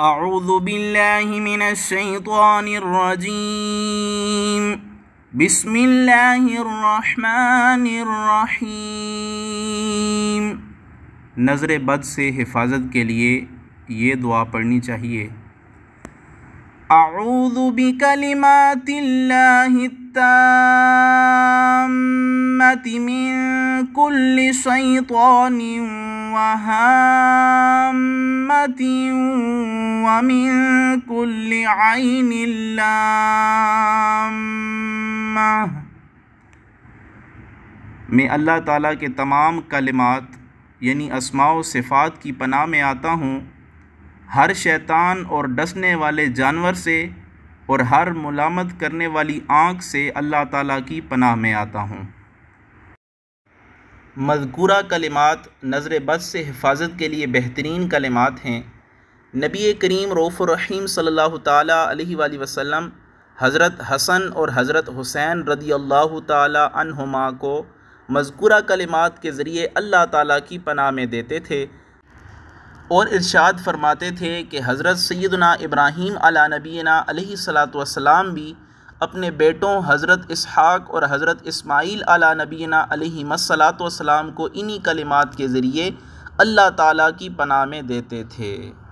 أعوذ بالله من الشيطان الرجيم بسم الله الرحمن الرحيم नज़र बद से हिफाजत के लिए ये दुआ पढ़नी चाहिए أعوذ بكلمات الله التامة من كل شيطان وهامة اللہ میں اللہ تعالیٰ کے تمام کلمات یعنی اسماع و صفات کی پناہ میں آتا ہوں ہر شیطان اور ڈسنے والے جانور سے اور ہر ملامت کرنے والی آنکھ سے اللہ تعالیٰ کی پناہ میں آتا ہوں مذکورہ کلمات نظر بد سے حفاظت کے لیے بہترین کلمات ہیں نبی کریم روف الرحیم صلی اللہ تعالیٰ علیہ وآلہ وسلم حضرت حسن اور حضرت حسین رضی اللہ تعالیٰ عنہما کو مذکورہ کلمات کے ذریعے اللہ تعالیٰ کی پناہ میں دیتے تھے اور ارشاد فرماتے تھے کہ حضرت سیدنا ابراہیم علیہ نبینا علیہ صلاۃ بھی اپنے بیٹوں حضرت اسحاق اور حضرت اسماعیل علیہ نبینا علیہ السلام صلاۃ کو انہی کلمات کے ذریعے اللہ تعالیٰ کی پناہ میں دیتے تھے